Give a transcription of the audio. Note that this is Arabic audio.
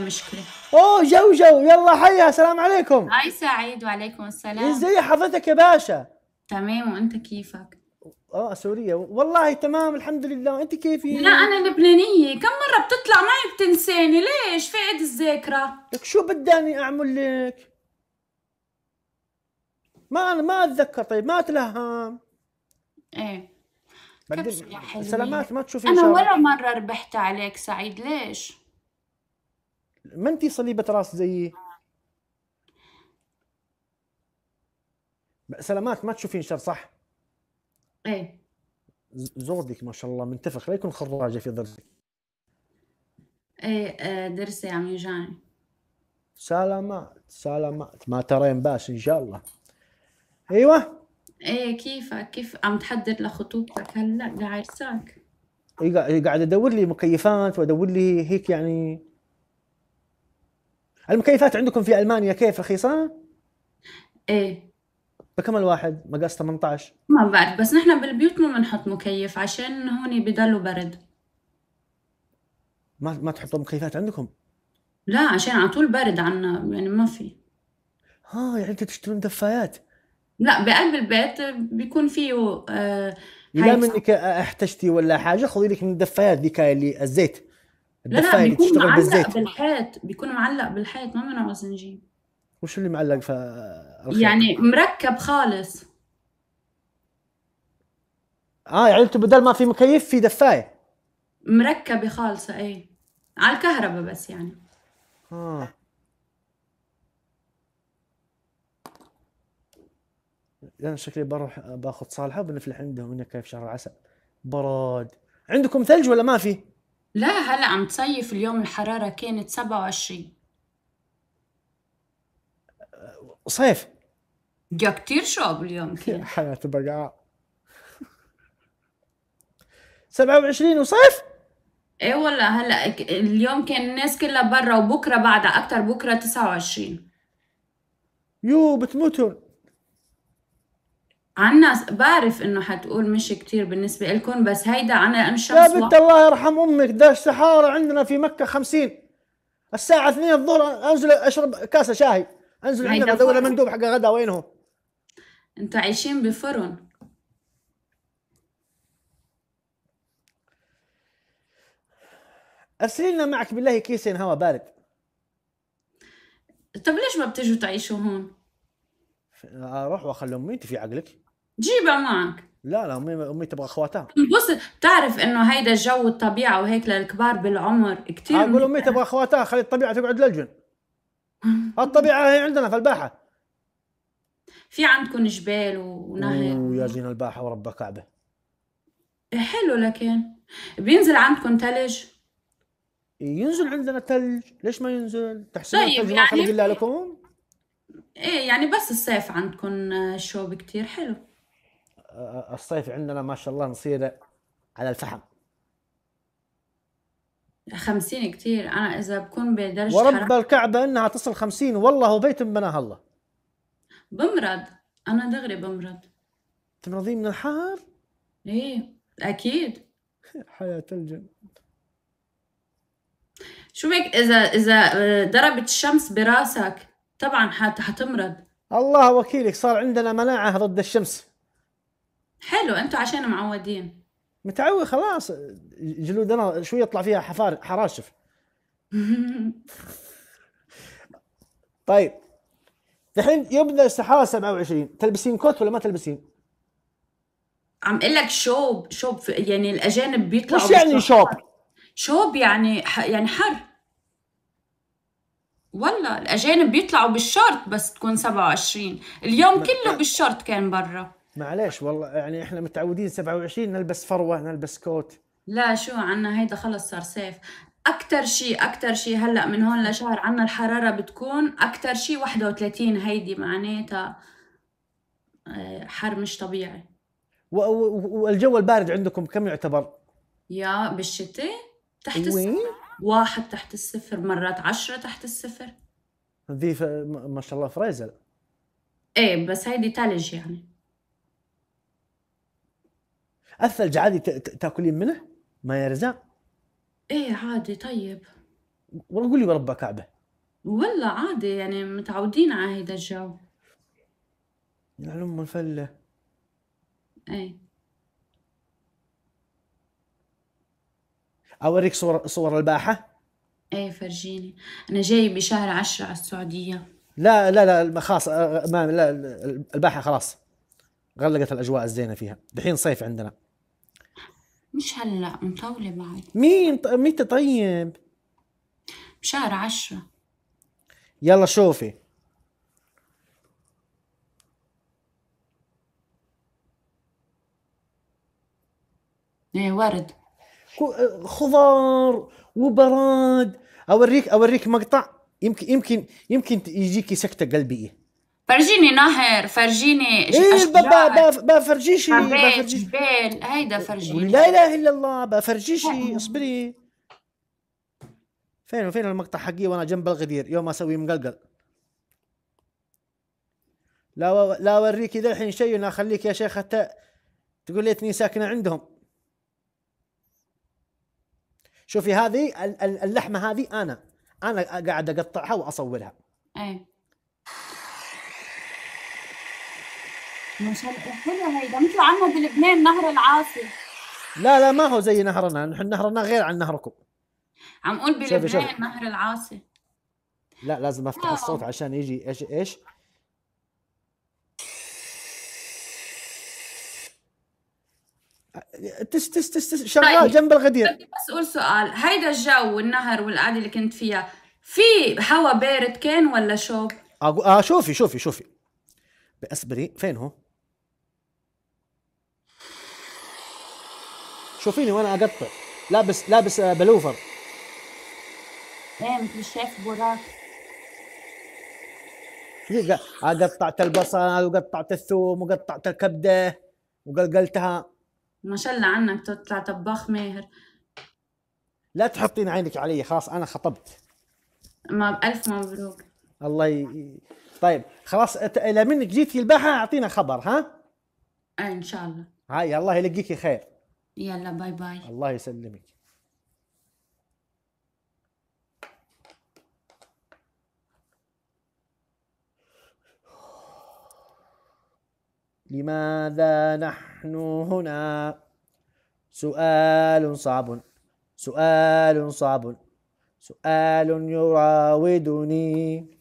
مشكله اوه جو جو يلا حيا السلام عليكم هاي سعيد وعليكم السلام ازي حضرتك يا باشا تمام وانت كيفك اه سوريه والله تمام الحمد لله انت كيفي لا انا لبنانيه كم مره بتطلع معي بتنساني ليش فقد الذاكره لك شو بداني اعمل لك ما انا ما اتذكر طيب ما اتلهم ايه يا سلامات ما تشوفي انا ولا مره ربحت عليك سعيد ليش ما انت صليبه راس زيي سلامات ما تشوفين شر صح؟ ايه زودك ما شاء الله منتفخ لا يكون خراجه في ضرسك ايه ضرسي آه، عم يجاني سلامات سلامات ما ترين باس ان شاء الله ايوه ايه كيفك كيف عم تحضر لخطوبتك هلا قاعد ساك إيه، قاعد ادور لي مكيفات وادور لي هيك يعني المكيفات عندكم في المانيا كيف رخيصه؟ ايه بكم الواحد مقاس 18 ما بعرف بس نحن بالبيوت ما بنحط مكيف عشان هون بضلوا برد ما ما تحطوا مكيفات عندكم؟ لا عشان على طول برد عنا يعني ما في ها يعني انت تشترون دفايات لا بقلب البيت بيكون فيه آه لا منك احتجتي ولا حاجه خذي لك من الدفايات ذيك اللي الزيت لا لا بيكون معلق بالزيت معلق بالحيط بيكون معلق بالحيط ما منعه زنجيب وشو اللي معلق في الخيط؟ يعني مركب خالص اه يعني انتم بدل ما في مكيف في دفايه مركبه خالصه ايه على الكهرباء بس يعني اه انا شكلي بروح باخذ صالحه بنفلح عندهم كيف شهر العسل براد عندكم ثلج ولا ما في؟ لا هلا عم تصيف اليوم الحرارة كانت 27 صيف يا كتير شوب اليوم كان حياة بقعة 27 وصيف ايه والله هلا اليوم كان الناس كلها برا وبكره بعد اكثر بكره 29 يو بتموتون عنا بعرف انه حتقول مش كتير بالنسبة لكم بس هيدا انا انا يا بنت الله يرحم امك داش سحارة عندنا في مكة خمسين الساعة 2 الظهر انزل اشرب كاسة شاي انزل عندنا بدور مندوب حق غدا وين هو؟ انتوا عايشين بفرن ارسل لنا معك بالله كيسين هواء بارد طب ليش ما بتجوا تعيشوا هون؟ اروح واخلي امي انت في عقلك جيبها معك لا لا امي امي تبغى اخواتها بص بتعرف انه هيدا الجو الطبيعه وهيك للكبار بالعمر كثير اقول امي تبغى اخواتها خلي الطبيعه تقعد للجن الطبيعه هي عندنا في الباحه في عندكم جبال ونهر ويا زين الباحه ورب كعبه إيه، حلو لكن بينزل عندكم ثلج ينزل عندنا ثلج ليش ما ينزل تحسبون طيب الثلج يعني ما خلق يعني الله لكم ايه يعني بس الصيف عندكم شوب كتير حلو الصيف عندنا ما شاء الله نصير على الفحم خمسين كتير أنا إذا بكون بدرجة ورب الكعبة إنها تصل خمسين والله بيت بناها الله بمرض أنا دغري بمرض تمرضين من الحار؟ إيه أكيد حياة الجن شو بك إذا إذا آه، ضربت الشمس براسك طبعا حت حتمرض الله وكيلك صار عندنا مناعه ضد الشمس حلو انتوا عشان معودين متعود خلاص جلودنا شوي يطلع فيها حفار حراشف طيب الحين يبدا السحاره 27 تلبسين كوت ولا ما تلبسين؟ عم اقول لك شوب شوب يعني الاجانب بيطلعوا وش يعني بيطلع شوب؟ شوب يعني ح... يعني حر والله الأجانب بيطلعوا بالشورت بس تكون 27 اليوم كله بالشورت كان برا معلش والله يعني احنا متعودين 27 نلبس فروة نلبس كوت لا شو عنا هيدا خلص صار صيف اكثر شيء اكثر شيء هلا من هون لشهر عنا الحراره بتكون اكثر شيء 31 هيدي معناتها آه، حر مش طبيعي والجو البارد عندكم كم يعتبر يا بالشتاء تحت الصفر واحد تحت الصفر مرات عشرة تحت الصفر ذي ما شاء الله فريزر ايه بس هيدي ثلج يعني الثلج عادي تاكلين منه؟ ما يرزق؟ ايه عادي طيب والله قولي ورب كعبه والله عادي يعني متعودين على هيدا الجو يا الفله ايه اوريك صور صور الباحه ايه فرجيني انا جاي بشهر 10 على السعوديه لا لا لا خلاص آه، ما لا الباحه خلاص غلقت الاجواء الزينه فيها دحين صيف عندنا مش هلا مطولة بعد مين متى طيب؟ بشهر عشرة يلا شوفي ايه ورد خضار وبراد اوريك اوريك مقطع يمكن يمكن يمكن يجيكي سكته قلبيه إيه. فرجيني نهر فرجيني ايش بابا بفرجيشي بفرجيشي جبال هيدا فرجيني لا اله الا الله بفرجيشي اصبري فين فين المقطع حقي وانا جنب الغدير يوم اسوي مقلقل لا و... لا اوريكي ذا الحين شيء انا اخليك يا شيخ تقول ليتني ساكنه عندهم شوفي هذه اللحمه هذه انا انا قاعد اقطعها واصورها اي حلوه هيدا مثل عنا بلبنان نهر العاصي لا لا ما هو زي نهرنا نحن نهرنا غير عن نهركم عم قول بلبنان نهر العاصي لا لازم افتح الصوت عشان يجي ايش ايش تس تس تس, تس شغال طيب. جنب الغدير بدي اقول سؤال هيدا الجو والنهر والقعده اللي كنت فيها في هواء بارد كان ولا شوب؟ آه شوفي شوفي شوفي بأسبري فين هو؟ شوفيني وانا اقطع لابس لابس آه، بلوفر ايه مثل الشيف بوراك دقيقة قطعت البصل وقطعت الثوم وقطعت الكبدة وقلقلتها ما شاء الله عنك تطلع طباخ ماهر لا تحطين عينك علي خلاص انا خطبت ما بألف مبروك الله ي... طيب خلاص الى منك جيتي الباحه اعطينا خبر ها؟ ان شاء الله هاي الله يلقيكي خير يلا باي باي الله يسلمك لماذا نحن هنا سؤال صعب سؤال صعب سؤال يراودني